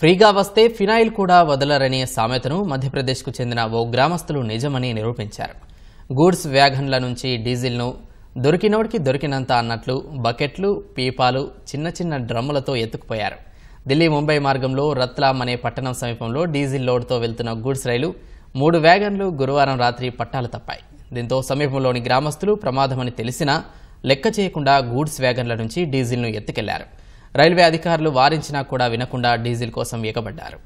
ఫ్రీగా వస్తే ఫినాయిల్ కూడా వదలరనే సామెతను మధ్యప్రదేశ్కు చెందిన ఓ గ్రామస్తులు నిజమని నిరూపించారు గూడ్స్ వ్యాగన్ల నుంచి డీజిల్ను దొరికినోడికి దొరికినంత అన్నట్లు బకెట్లు పీపాలు చిన్న చిన్న డ్రమ్ములతో ఎత్తుకుపోయారు ఢిల్లీ ముంబై మార్గంలో రత్లాం అనే పట్టణం సమీపంలో డీజిల్ లోడ్తో వెళ్తున్న గూడ్స్ రైలు మూడు వ్యాగన్లు గురువారం రాత్రి పట్టాలు తప్పాయి దీంతో సమీపంలోని గ్రామస్తులు ప్రమాదమని తెలిసినా లెక్క చేయకుండా గూడ్స్ వ్యాగన్ల నుంచి డీజిల్ను ఎత్తుకెళ్లారు రైల్వే అధికారులు వారించినా కూడా వినకుండా డీజిల్ కోసం ఎగబడ్డారు